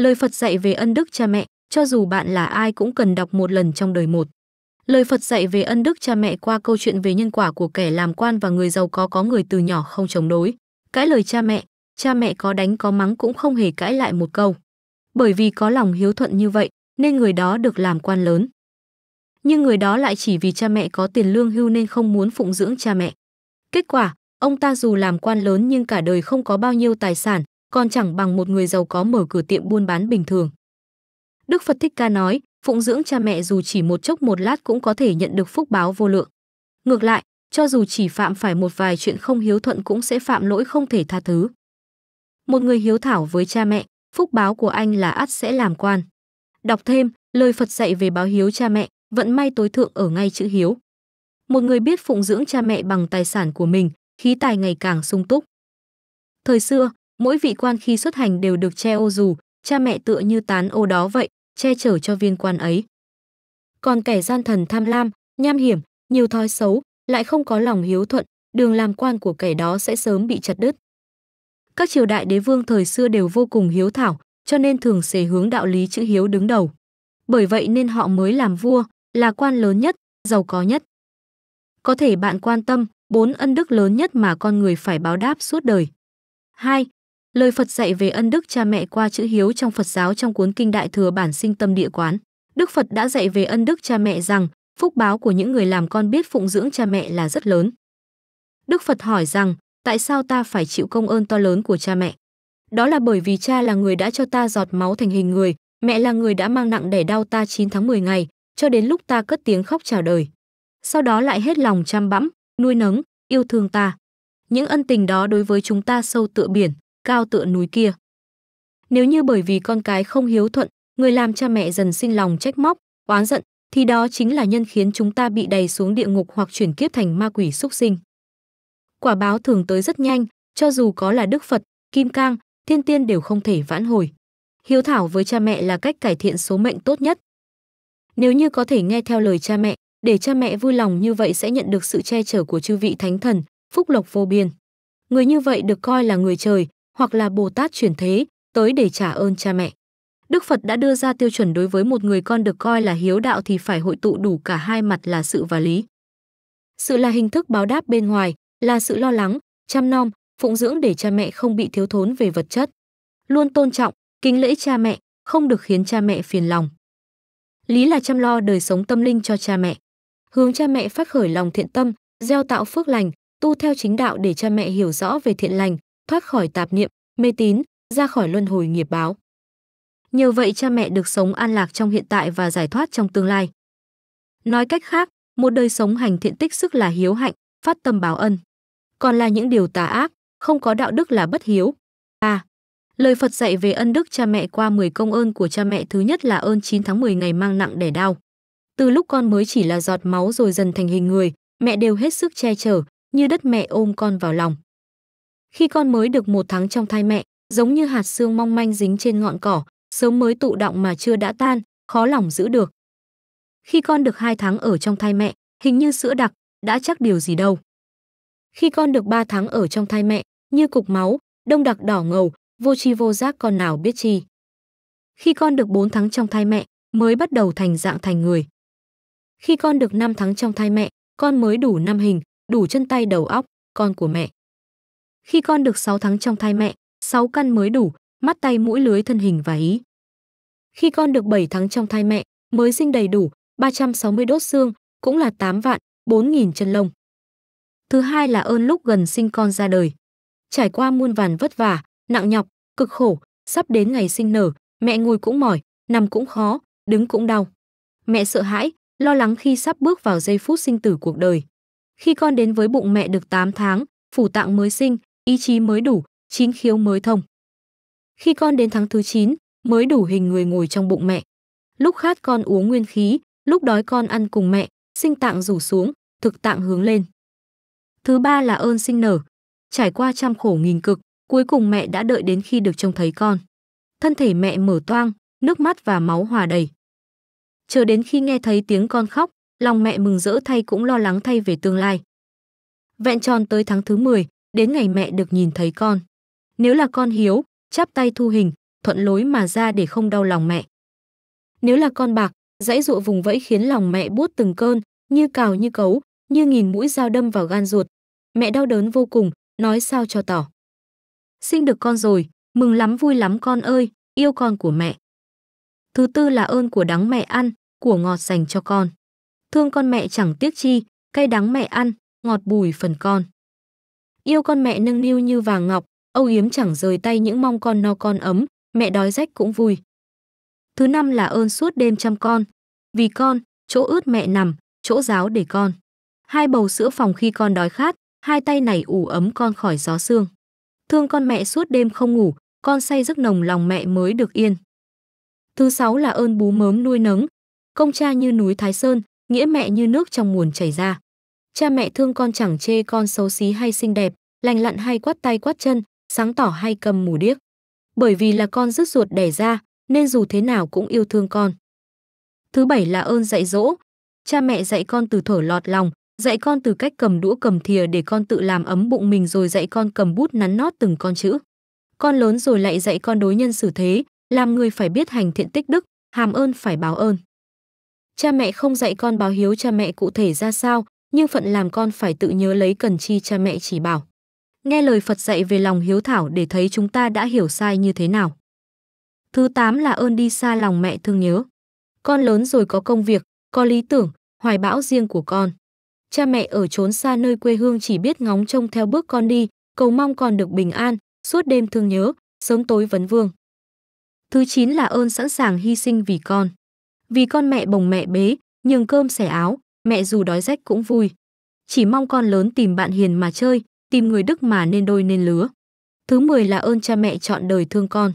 Lời Phật dạy về ân đức cha mẹ, cho dù bạn là ai cũng cần đọc một lần trong đời một. Lời Phật dạy về ân đức cha mẹ qua câu chuyện về nhân quả của kẻ làm quan và người giàu có có người từ nhỏ không chống đối. Cãi lời cha mẹ, cha mẹ có đánh có mắng cũng không hề cãi lại một câu. Bởi vì có lòng hiếu thuận như vậy, nên người đó được làm quan lớn. Nhưng người đó lại chỉ vì cha mẹ có tiền lương hưu nên không muốn phụng dưỡng cha mẹ. Kết quả, ông ta dù làm quan lớn nhưng cả đời không có bao nhiêu tài sản, còn chẳng bằng một người giàu có mở cửa tiệm buôn bán bình thường. Đức Phật Thích Ca nói, phụng dưỡng cha mẹ dù chỉ một chốc một lát cũng có thể nhận được phúc báo vô lượng. Ngược lại, cho dù chỉ phạm phải một vài chuyện không hiếu thuận cũng sẽ phạm lỗi không thể tha thứ. Một người hiếu thảo với cha mẹ, phúc báo của anh là ắt sẽ làm quan. Đọc thêm, lời Phật dạy về báo hiếu cha mẹ, vận may tối thượng ở ngay chữ hiếu. Một người biết phụng dưỡng cha mẹ bằng tài sản của mình, khí tài ngày càng sung túc. Thời xưa, Mỗi vị quan khi xuất hành đều được che ô dù, cha mẹ tựa như tán ô đó vậy, che chở cho viên quan ấy. Còn kẻ gian thần tham lam, nham hiểm, nhiều thói xấu, lại không có lòng hiếu thuận, đường làm quan của kẻ đó sẽ sớm bị chặt đứt. Các triều đại đế vương thời xưa đều vô cùng hiếu thảo, cho nên thường xề hướng đạo lý chữ hiếu đứng đầu. Bởi vậy nên họ mới làm vua, là quan lớn nhất, giàu có nhất. Có thể bạn quan tâm bốn ân đức lớn nhất mà con người phải báo đáp suốt đời. 2. Lời Phật dạy về ân đức cha mẹ qua chữ hiếu trong Phật giáo trong cuốn Kinh Đại Thừa bản sinh tâm địa quán. Đức Phật đã dạy về ân đức cha mẹ rằng, phúc báo của những người làm con biết phụng dưỡng cha mẹ là rất lớn. Đức Phật hỏi rằng, tại sao ta phải chịu công ơn to lớn của cha mẹ? Đó là bởi vì cha là người đã cho ta giọt máu thành hình người, mẹ là người đã mang nặng đẻ đau ta 9 tháng 10 ngày, cho đến lúc ta cất tiếng khóc chào đời. Sau đó lại hết lòng chăm bẵm, nuôi nấng, yêu thương ta. Những ân tình đó đối với chúng ta sâu tựa biển, cao tựa núi kia. Nếu như bởi vì con cái không hiếu thuận, người làm cha mẹ dần sinh lòng trách móc, oán giận, thì đó chính là nhân khiến chúng ta bị đầy xuống địa ngục hoặc chuyển kiếp thành ma quỷ súc sinh. Quả báo thường tới rất nhanh, cho dù có là Đức Phật, Kim Cang, Thiên Tiên đều không thể vãn hồi. Hiếu thảo với cha mẹ là cách cải thiện số mệnh tốt nhất. Nếu như có thể nghe theo lời cha mẹ, để cha mẹ vui lòng như vậy sẽ nhận được sự che chở của chư vị thánh thần, phúc lộc vô biên. Người như vậy được coi là người trời, hoặc là Bồ Tát chuyển thế, tới để trả ơn cha mẹ. Đức Phật đã đưa ra tiêu chuẩn đối với một người con được coi là hiếu đạo thì phải hội tụ đủ cả hai mặt là sự và lý. Sự là hình thức báo đáp bên ngoài, là sự lo lắng, chăm nom, phụng dưỡng để cha mẹ không bị thiếu thốn về vật chất. Luôn tôn trọng, kính lễ cha mẹ, không được khiến cha mẹ phiền lòng. Lý là chăm lo đời sống tâm linh cho cha mẹ. Hướng cha mẹ phát khởi lòng thiện tâm, gieo tạo phước lành, tu theo chính đạo để cha mẹ hiểu rõ về thiện lành, thoát khỏi tạp niệm, mê tín, ra khỏi luân hồi nghiệp báo. Nhờ vậy cha mẹ được sống an lạc trong hiện tại và giải thoát trong tương lai. Nói cách khác, một đời sống hành thiện tích sức là hiếu hạnh, phát tâm báo ân. Còn là những điều tà ác, không có đạo đức là bất hiếu. À, lời Phật dạy về ân đức cha mẹ qua 10 công ơn của cha mẹ thứ nhất là ơn 9 tháng 10 ngày mang nặng đẻ đau. Từ lúc con mới chỉ là giọt máu rồi dần thành hình người, mẹ đều hết sức che chở, như đất mẹ ôm con vào lòng. Khi con mới được một tháng trong thai mẹ, giống như hạt xương mong manh dính trên ngọn cỏ, sớm mới tụ động mà chưa đã tan, khó lòng giữ được. Khi con được hai tháng ở trong thai mẹ, hình như sữa đặc, đã chắc điều gì đâu. Khi con được ba tháng ở trong thai mẹ, như cục máu, đông đặc đỏ ngầu, vô tri vô giác con nào biết chi. Khi con được bốn tháng trong thai mẹ, mới bắt đầu thành dạng thành người. Khi con được năm tháng trong thai mẹ, con mới đủ năm hình, đủ chân tay đầu óc, con của mẹ. Khi con được 6 tháng trong thai mẹ, 6 căn mới đủ, mắt tay mũi lưới thân hình và ý. Khi con được 7 tháng trong thai mẹ, mới sinh đầy đủ, 360 đốt xương, cũng là 8 vạn, 4.000 chân lông. Thứ hai là ơn lúc gần sinh con ra đời. Trải qua muôn vàn vất vả, nặng nhọc, cực khổ, sắp đến ngày sinh nở, mẹ ngồi cũng mỏi, nằm cũng khó, đứng cũng đau. Mẹ sợ hãi, lo lắng khi sắp bước vào giây phút sinh tử cuộc đời. Khi con đến với bụng mẹ được 8 tháng, phủ tạng mới sinh, ý chí mới đủ, chín khiếu mới thông. Khi con đến tháng thứ 9, mới đủ hình người ngồi trong bụng mẹ. Lúc khát con uống nguyên khí, lúc đói con ăn cùng mẹ, sinh tạng rủ xuống, thực tạng hướng lên. Thứ ba là ơn sinh nở. Trải qua trăm khổ nghìn cực, cuối cùng mẹ đã đợi đến khi được trông thấy con. Thân thể mẹ mở toang, nước mắt và máu hòa đầy. Chờ đến khi nghe thấy tiếng con khóc, lòng mẹ mừng rỡ thay cũng lo lắng thay về tương lai. Vẹn tròn tới tháng thứ 10, đến ngày mẹ được nhìn thấy con. Nếu là con hiếu, chắp tay thu hình, thuận lối mà ra để không đau lòng mẹ. Nếu là con bạc, dãy dụa vùng vẫy khiến lòng mẹ buốt từng cơn, như cào như cấu, như nghìn mũi dao đâm vào gan ruột. Mẹ đau đớn vô cùng, nói sao cho tỏ. Sinh được con rồi, mừng lắm vui lắm con ơi, yêu con của mẹ. Thứ tư là ơn của đắng mẹ ăn, của ngọt dành cho con. Thương con mẹ chẳng tiếc chi, cay đắng mẹ ăn, ngọt bùi phần con. Yêu con mẹ nâng niu như vàng ngọc, âu yếm chẳng rời tay những mong con no con ấm, mẹ đói rách cũng vui. Thứ năm là ơn suốt đêm chăm con. Vì con, chỗ ướt mẹ nằm, chỗ giáo để con. Hai bầu sữa phòng khi con đói khát, hai tay này ủ ấm con khỏi gió sương. Thương con mẹ suốt đêm không ngủ, con say giấc nồng lòng mẹ mới được yên. Thứ sáu là ơn bú mớm nuôi nấng. Công cha như núi Thái Sơn, nghĩa mẹ như nước trong nguồn chảy ra. Cha mẹ thương con chẳng chê con xấu xí hay xinh đẹp, lành lặn hay quát tay quát chân, sáng tỏ hay cầm mù điếc. Bởi vì là con rứt ruột đẻ ra, nên dù thế nào cũng yêu thương con. Thứ bảy là ơn dạy dỗ. Cha mẹ dạy con từ thở lọt lòng, dạy con từ cách cầm đũa cầm thìa để con tự làm ấm bụng mình rồi dạy con cầm bút nắn nót từng con chữ. Con lớn rồi lại dạy con đối nhân xử thế, làm người phải biết hành thiện tích đức, hàm ơn phải báo ơn. Cha mẹ không dạy con báo hiếu cha mẹ cụ thể ra sao, nhưng phận làm con phải tự nhớ lấy cần chi cha mẹ chỉ bảo. Nghe lời Phật dạy về lòng hiếu thảo để thấy chúng ta đã hiểu sai như thế nào. Thứ tám là ơn đi xa lòng mẹ thương nhớ. Con lớn rồi có công việc, có lý tưởng, hoài bão riêng của con. Cha mẹ ở trốn xa nơi quê hương chỉ biết ngóng trông theo bước con đi, cầu mong con được bình an, suốt đêm thương nhớ, sớm tối vấn vương. Thứ chín là ơn sẵn sàng hy sinh vì con. Vì con mẹ bồng mẹ bế, nhường cơm xẻ áo, mẹ dù đói rách cũng vui. Chỉ mong con lớn tìm bạn hiền mà chơi, tìm người đức mà nên đôi nên lứa. Thứ 10 là ơn cha mẹ chọn đời thương con.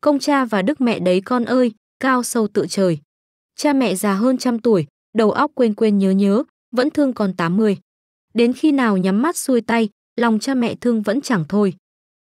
Công cha và đức mẹ đấy con ơi, cao sâu tự trời. Cha mẹ già hơn trăm tuổi, đầu óc quên quên nhớ nhớ, vẫn thương còn 80. Đến khi nào nhắm mắt xuôi tay, lòng cha mẹ thương vẫn chẳng thôi.